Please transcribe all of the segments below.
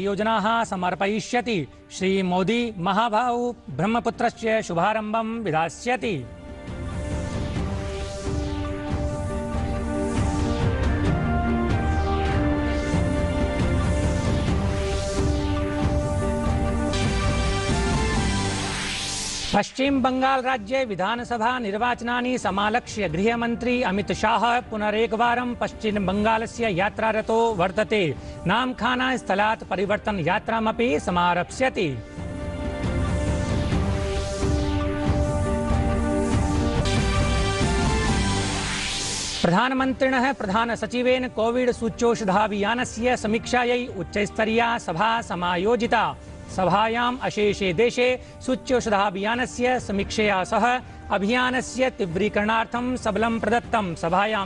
परियोजना समर्पयिष्यति श्री मोदी महाभाऊ ब्रह्मपुत्रस्य शुभारम्भं विधास्यति पश्चिम बंगाल राज्य विधानसभा निर्वाचना सलक्ष्य गृहमंत्री अमित शाह पुनरेक पश्चिम बंगाल से यात्रार वर्तते नामखाना स्थला परिवर्तन यात्रा सरप्य प्रधानमंत्रिण प्रधान सचिव कॉविड सूच्यौषधाभियान से समीक्षा उच्चस्तरीया सभा सामोजिता सभायां अशेषे देशे से समीक्षया सह अभियानस्य तीव्रीकरण सबल प्रदत्त सभायां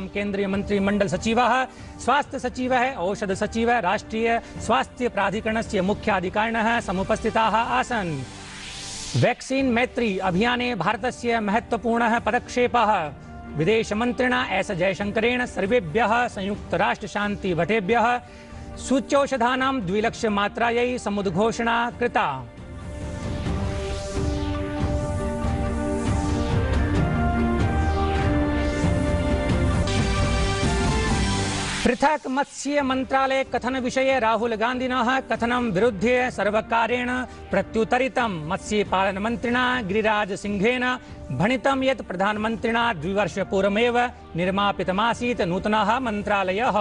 राष्ट्रीय स्वास्थ्य प्राधिकरण से मुख्याधिकारिण समुपस्थिता आसन् वैक्सीन मैत्री अभियाने महत्वपूर्ण पदक्षेप विदेश मंत्रि एस संयुक्त राष्ट्र शांति भटेभ्य सूच्यौषधानां द्विलक्षमात्रायै समुद्घोषणा कृता पृथक् मत्स्य मंत्रालय कथन विषय राहुल गांधि कथनं विरुध्य सर्वकारेण प्रत्युत्तरितं गिरीराज सिंह भणित सिंहेन भणितं यत् प्रधानमन्त्रिणा द्विवर्षपूर्वमेव निर्मापितमासीत् नूतनः मन्त्रालयः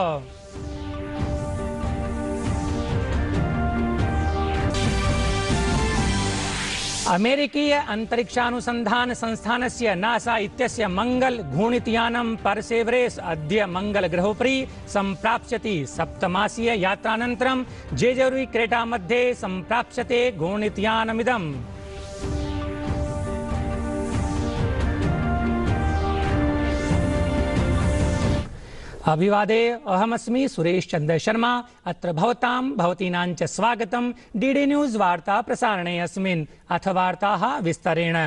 अमेरिकीय अंतरिक्षानुसंधान से नासा इत्यस्य मंगल यानम परसेवरेस अद्य मंगल ग्रहोपरी सम्प्राप्स्यति सप्तमासीय यात्रानन्तरं जेजरुई क्रेटा मध्ये घूणित यानमिदम अभिवादे अहमस्मि सुरेश चंद्र शर्मा अत्र भवताम भवतीनां च स्वागतम डीडी न्यूज वार्ता प्रसारणे अस्मिन् अथ वार्ताः विस्तरेण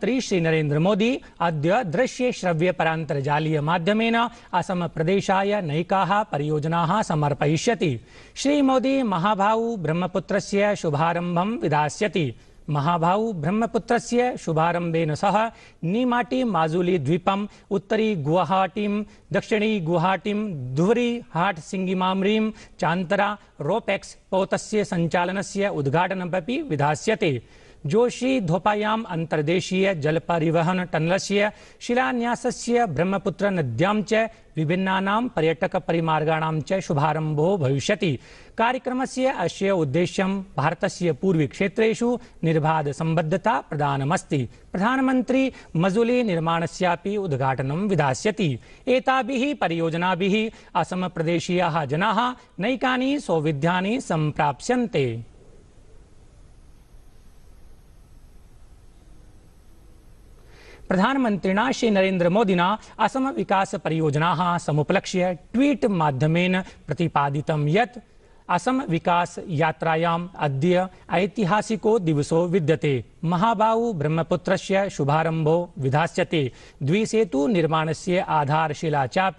श्री श्रीनरेन्द्र मोदी अद्य दृश्य श्रव्य परान्तर्जालीय माध्यमेन असम प्रदेशाय नैकाः परियोजनाः समर्पयिष्यति मोदी महाभाऊ ब्रह्मपुत्रस्य शुभारम्भं विधास्यति महाभाव से शुभारंभेन सह नीमाटी माजुली द्वीप उत्तरी गुवाहाटीम दक्षिणी गुवाहाटीम धुवरी हाट सिंगिमाम्रीम चांतरा रोपेक्स पौतस्य संचालनस्य उद्घाटनमपि विधाते जोशी धोपायाम् अन्तर्देशीय जलपरिवहन शिलान्यास ब्रह्मपुत्र नद्या च पर्यटक पर्यटकपरिमार्गाणां च शुभारम्भो भविष्यति कार्यक्रमस्य अस्य पूर्वी भारतस्य पूर्वीक्षेत्रेषु निर्बाधसम्बद्धता प्रदानमस्ति प्रधानमंत्री मजुली निर्माणस्यापि उद्घाटनं विधास्यति एताभिः परियोजनाभिः असमप्रदेशीयाः जनाः नैकानि सौविध्यानि सम्प्राप्स्यन्ते प्रधानमंत्री श्री विकास परियोजना समुपलक्ष्य प्रतिपादित ये असम विकास असमविकासयात्रायाम् अद्य ऐतिहासिको दिवसो विद्यते महाबाहु विधाते द्विसेतु निर्माण से आधारशिला चा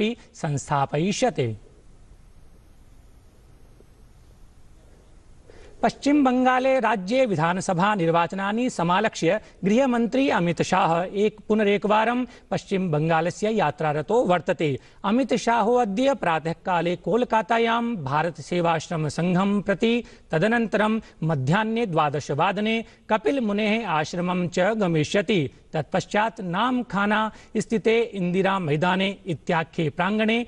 संस्थापयिष्यते पश्चिम बंगाले राज्य विधानसभा निर्वाचना सलक्ष्य गृहमंत्री अमित शाह एक पुनरेकवारं पश्चिम अमित शाह अद प्रातः काले कोलकाता भारत सेवाश्रम संघं प्रति तदनन्तरं मध्याह्ने द्वादशवादने कपिलमुनेः आश्रमं च गमिष्यति तत्पश्चात् नामखाना स्थिते इन्दिरा मैदाने इत्याख्ये प्राङ्गणे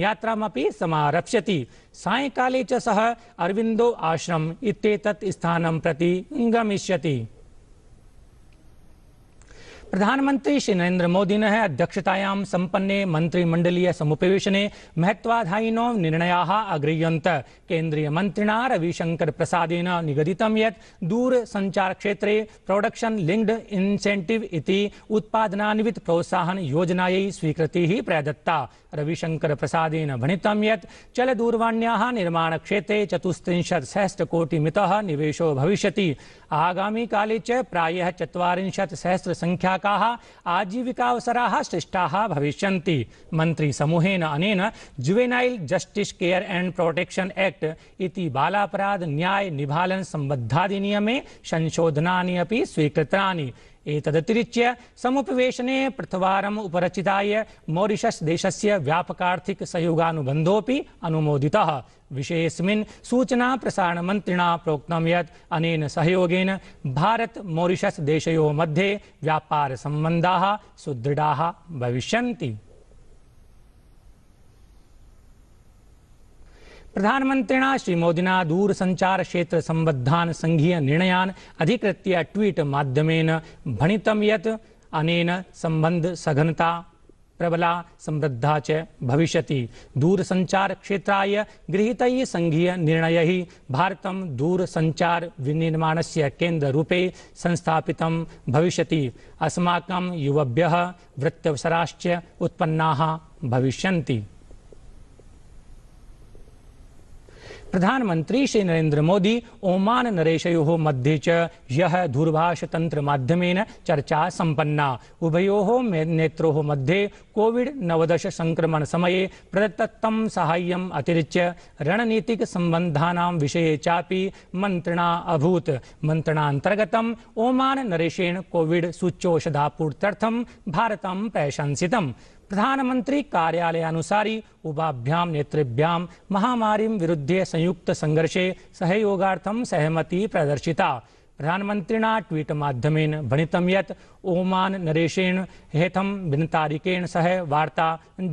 यात्रा समारप्स्यति सायकाले च सः अरविन्दो आश्रम इत्येतत् स्थानं प्रति गमिष्यति प्रधानमंत्री श्री नरेंद्र मोदिन अध्यक्षताया संपन्ने मंत्रिमंडलीय समुपवेशने महत्वाधायिनो रविशंकर प्रसाद निगदित ये दूर संचार क्षेत्रे प्रोडक्शन लिंक्ड इंसेंटिव इति उत्पादनान्वित प्रोत्साहन योजनाय स्वीकृति प्रदत्ता रविशङ्करप्रसादेन चल यत् चलदूरवाण्याः निर्माणक्षेत्रे चतुस्त्रिंशत् मित निवेशो भविष्यति काले च प्रायः चत्वारिंशत् संख्या शाकाः सृष्टा भविष्य मंत्री समूह अनेन juvenile justice care and protection act इति बालापराध न्याय निभालन सम्बद्धाधिनियमे संशोधनानि अपि स्वीकृतानि एतदतिरिच्य समुपवेशने प्रथमवारम् उपरचिताय मॉरिशस् देशस्य व्यापकार्थिक सहयोगानुबन्धोऽपि अनुमोदितः विषयेऽस्मिन् सूचना प्रसारणमन्त्रिणा प्रोक्तं यत् अनेन सहयोगेन भारत मॉरिशस् देशयोः मध्ये व्यापारसम्बन्धाः सुदृढाः भविष्यन्ति प्रधानमंत्री प्रधानमन्त्रिणा श्रीमोदिना दूरसञ्चारक्षेत्रसम्बद्धान् सङ्घीयनिर्णयान् अधिकृत्य ट्वीट् माध्यमेन भणित यत् अनेन सघनता प्रबला समृद्धा च भारत दूर संचार सङ्घीयनिर्णयैः से केन्द्र रूपे संस्थापितं भविष्य अस्माक युवभ्य वृत्त्यवसराश्च उत्पन्ना भविष्य प्रधानमंत्री श्री नरेन्द्र मोदी ओमान नरेशयोः मध्ये च तंत्र दूरभाषतन्त्रमाध्यमेन चर्चा संपन्ना उभयोः नेत्रोः मध्ये कोविड नवदश प्रदत्त प्रदत्तं साहाय्यम् अतिरिच्य रणनीतिकसम्बन्धानां विषये चापि अभूत अभूत् मन्त्रणान्तर्गतम् ओमान नरेशेन कोविड सूच्यौषधापूर्त्यर्थं भारतं प्रशंसितम् प्रधानमंत्री कार्यालयानुसारि उभाभ्याम नेतृभ्याम महामारीं विरुध्य संयुक्त संघर्षे सहयोगार्थम सहमति प्रदर्शिता प्रधानमन्त्रिणा ट्वीट माध्यमेन भणितं यत् ओमान नरेशेन हेथम बिन सह वार्ता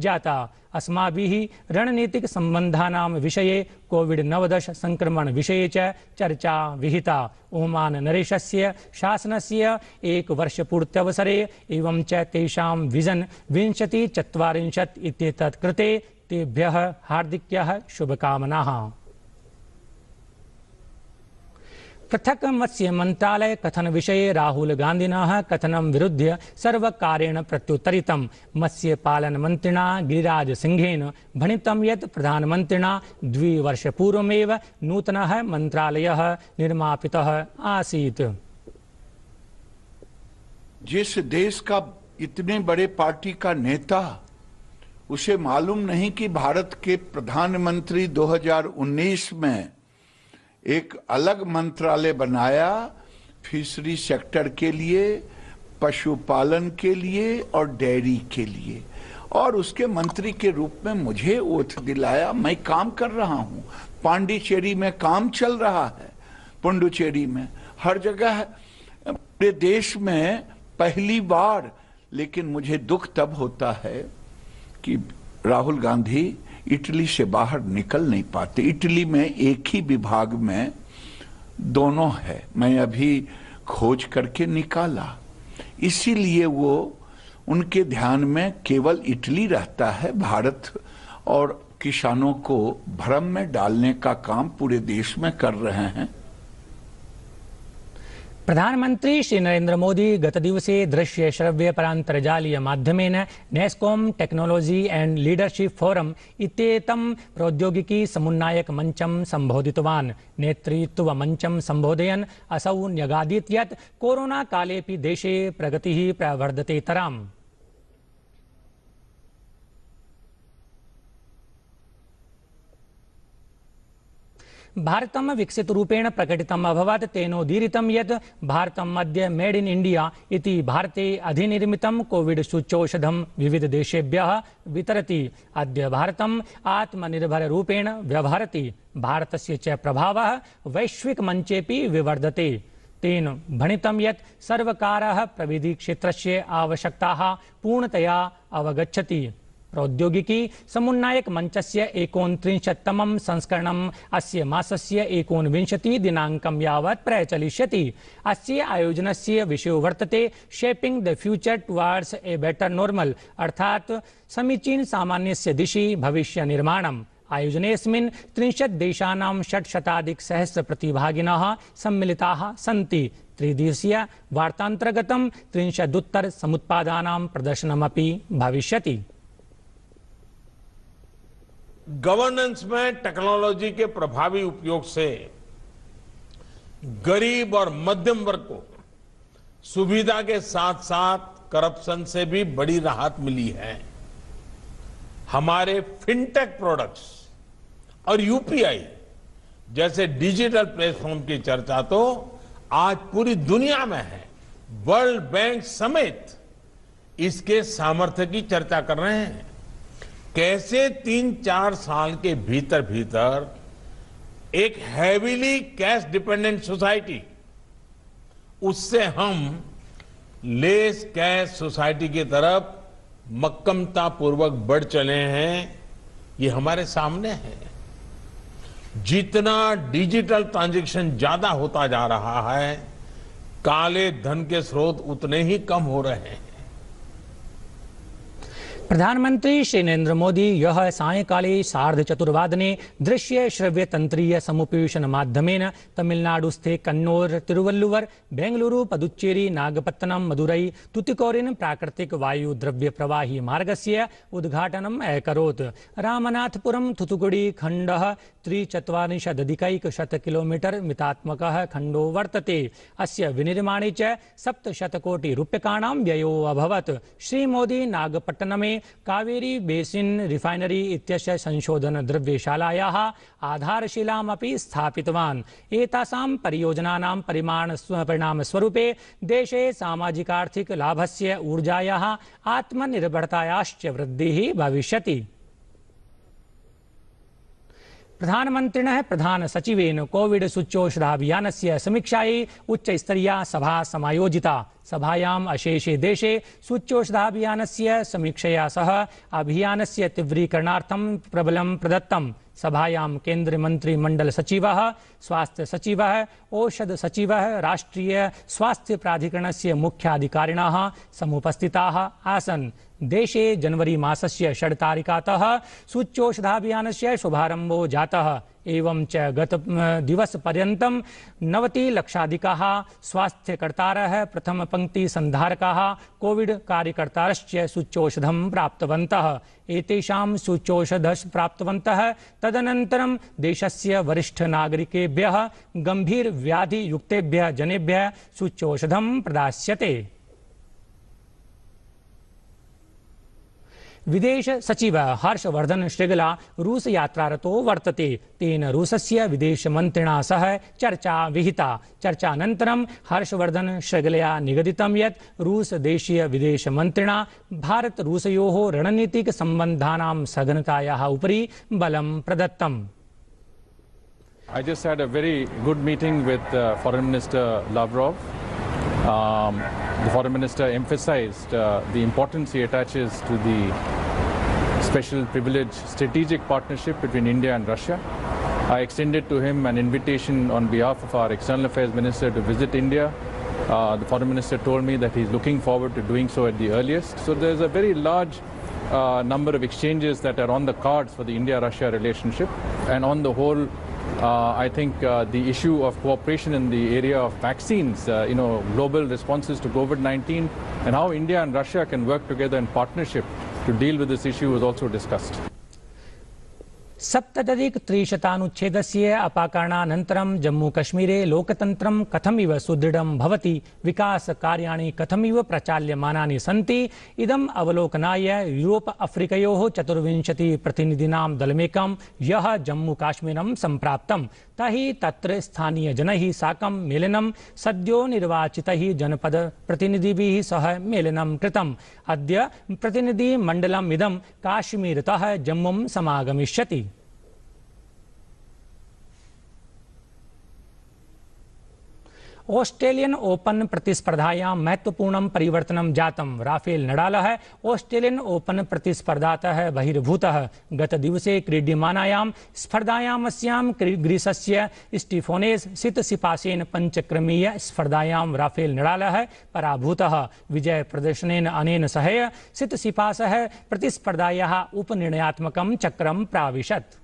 जाता अस्माभिः रणनीतिकसम्बन्धानां विषये कोविड नवदश संक्रमणविषये च चर्चा विहिता ओमान नरेशस्य शासनस्य से एवं च तेषां विजन विंशतिचत्वारिंशत् इत्येतत् कृते तेभ्यः हार्दिक्यः शुभकामनाः पृथक मत्स्य मंत्रालय कथन विषय राहुल गांधिन कथनं विरुध्य सर्वकारेण प्रत्युत्तरितं पालन मंत्रिणा गिरिराज सिंहेन ये प्रधानमंत्रि दिवर्ष द्विवर्षपूर्वमेव नूतन मंत्रालय निर्मात आसी जिस देश का इतने बड़े पार्टी का नेता उसे मालूम नहीं कि भारत के प्रधानमंत्री 2019 में एक अलग मंत्रालय बनाया फिशरी सेक्टर के लिए पशुपालन के लिए और डेयरी के लिए और उसके मंत्री के रूप में मुझे ओथ दिलाया मैं काम कर रहा हूं पांडिचेरी में काम चल रहा है पुंडुचेरी में हर जगह पूरे देश में पहली बार लेकिन मुझे दुख तब होता है कि राहुल गांधी इटली से बाहर निकल नहीं पाते इटली में एक ही विभाग में दोनों है मैं अभी खोज करके निकाला इसीलिए वो उनके ध्यान में केवल इटली रहता है भारत और किसानों को भ्रम में डालने का काम पूरे देश में कर रहे हैं प्रधानमंत्री श्री नरेन्द्र मोदी दिवसे दृश्य श्रव्य परातर्जालीय मध्यम NASSCOM technology and leadership forum इत्येतं प्रौद्योगिकी समुन्नायक मंच संबोधित नेतृत्व मंच संबोधयन असौ न्यगादीत ये कोरोना काले देशे प्रवर्धते तरा भारत विकसित प्रकटितम् अभवत् तेनोदीरितं यत् भारतम् अद्य मेड् इन् इण्डिया इति भारते विविध कोविड् वितरती अद भारत आत्मनिर्भर रूपेण आत्मनिर्भररूपेण भारत से प्रभाव वैश्विक मंचे विवर्धते तेन भणित ये सर्वकार यत् क्षेत्र से आवश्यकता पूर्णतया अवगछति प्रौद्योगिकी समुन्नायक मंच मञ्चस्य एकोनत्रिंशत्तमं संस्करण अस्य मासस्य एकोनविंशति दिनाङ्कं यावत् प्रचलिष्यति अस्य आयोजनस्य विषय वर्तते shaping the future towards a better normal अर्थात् समीचीन सामान्यस्य दिशि भविष्य भविष्यनिर्माणम् आयोजनेऽस्मिन् त्रिंशत् देशानां षट्शताधिकसहस्रप्रतिभागिनः सम्मिलिताः सन्ति त्रिदिवसीय वार्तान्तर्गतं त्रिंशदुत्तरसमुत्पादानां प्रदर्शनमपि भविष्यति गवर्नेंस में टेक्नोलॉजी के प्रभावी उपयोग से गरीब और मध्यम वर्ग को सुविधा के साथ साथ करप्शन से भी बड़ी राहत मिली है हमारे फिनटेक प्रोडक्ट्स और यूपीआई जैसे डिजिटल प्लेटफॉर्म की चर्चा तो आज पूरी दुनिया में है वर्ल्ड बैंक समेत इसके सामर्थ्य की चर्चा कर रहे हैं कैसे तीन चार साल के भीतर भीतर एक हैवीली कैश डिपेंडेंट सोसाइटी उससे हम लेस कैश सोसाइटी की तरफ मक्कमता पूर्वक बढ़ चले हैं ये हमारे सामने है जितना डिजिटल ट्रांजेक्शन ज्यादा होता जा रहा है काले धन के स्रोत उतने ही कम हो रहे हैं प्रधानमंत्री श्री नरेन्द्र मोदी यः सायंकाले सार्धचतुर्वादने दृश्यश्रव्यतन्त्रीय समुपेशन माध्यमेन तमिलनाडुस्थे कन्नौर तिरुवल्लुवर बेंगलुरु पदुच्चेरी नागपत्तनम मदुरई तुतिकोरिन प्राकृतिक वायु द्रव्य प्रवाही मार्गस्य उद्घाटनम् अकरोत् रामनाथपुरम थुतुकुडी खण्डः त्रिचत्वारिंशदधिकैकशतकिलोमीटर् मितात्मकः खण्डो वर्तते अस्य विनिर्माणे च सप्तशतकोटिरूप्यकाणां व्ययो अभवत् श्रीमोदी नागपट्टनमे कावेरी बेसिन रिफाइनरी इत्यस्य संशोधन संशोधनद्रव्यशालायाः अपि स्थापितवान् एतासां परियोजनानां परिमाण परिणामस्वरूपे देशे लाभस्य ऊर्जायाः आत्मनिर्भरतायाश्च वृद्धिः भविष्यति प्रधानमन्त्रिण प्रधान सचिवेन कोविड सूच्यौषधाभियानस्य समीक्षायै उच्चस्तरीया सभा समायोजिता सभायाम् अशेषे देशे सूच्यौषधाभियानस्य समीक्षया सह अभियानस्य तीव्रीकरणार्थं प्रबलं प्रदत्तम् सभायां केन्द्रमन्त्रिमण्डलसचिवः स्वास्थ्यसचिवः ओषधसचिवः राष्ट्रियस्वास्थ्यप्राधिकरणस्य मुख्याधिकारिणः समुपस्थिताः आसन् देशे जनवरी मासस्य षड् तारिकातः सूच्यौषधाभियानस्य शुभारम्भो जातः एवं च गत दिवसपर्यन्तं नवतिलक्षाधिकाः स्वास्थ्यकर्तारः प्रथमपङ्क्तिसन्धारकाः कोविड् कार्यकर्तारश्च सूच्यौषधं प्राप्तवन्तः एतेषां सूच्यौषधः प्राप्तवन्तः तदनन्तरं देशस्य वरिष्ठनागरिकेभ्यः गम्भीरव्याधियुक्तेभ्यः जनेभ्यः सूच्यौषधं प्रदास्यते विदेश सचिव हर्षवर्धन श्रृगला श्रृंगला रूसयात्रारतो वर्तते तेन रूसस्य विदेशमन्त्रिणा सह चर्चा विहिता चर्चानन्तरं हर्षवर्धन श्रृंगलया निगदितं यत् रूसदेशीयविदेशमन्त्रिणा रणनीतिक रणनीतिकसम्बन्धानां सघनतायाः उपरि बलं प्रदत्तम् I just had a very good meeting with uh, Foreign Minister Lavrov. Um, the foreign minister emphasized uh, the importance he attaches to the special privilege strategic partnership between India and Russia. I extended to him an invitation on behalf of our external affairs minister to visit India. Uh, the foreign minister told me that he's looking forward to doing so at the earliest. So there's a very large uh, number of exchanges that are on the cards for the India-Russia relationship. And on the whole, uh, I think uh, the issue of cooperation in the area of vaccines, uh, you know, global responses to COVID-19, and how India and Russia can work together in partnership to deal with this issue was also discussed. सप्तत्यधिकत्रिशतानुच्छेदस्य अपाकरणानन्तरं जम्मूकश्मीरे लोकतन्त्रं कथमिव सुदृढं भवति विकासकार्याणि कथमिव प्रचाल्यमानानि सन्ति इदम् अवलोकनाय Europe अफ्रीकयोः चतुर्विंशतिप्रतिनिधीनां दलमेकं यः जम्मूकाश्मीरं सम्प्राप्तं तहि तत्र स्थानीयजनैः साकं मेलनं सद्यो निर्वाचितैः जनपदप्रतिनिधिभिः सह मेलनं कृतम् अद्य प्रतिनिधिमण्डलमिदं काश्मीरतः जम्मुं समागमिष्यति ऑस्ट्रेलियन ओपन प्रतिस्पर्धायां महत्वपूर्ण परिवर्तन जातं राफेल नडाल ऑस्ट्रेलियन ओपन गत दिवस गतदिवसे क्रीड्यमानायां ग्रीस से स्टीफोनेस सित सितसिपासेन पञ्चक्रमीय स्पर्धायां राफेल नडालः विजय प्रदर्शन अनेन सहैव सितसिपासः प्रतिस्पर्धायाः उपनिर्णयात्मकं चक्रम प्रावशत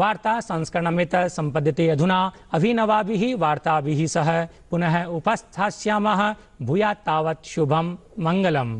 वार्ता संस्करणमित सम्पद्यते अधुना अभिनवाभिः वार्ताभिः सह पुनः उपस्थास्यामः भूयात् तावत् शुभं मङ्गलम्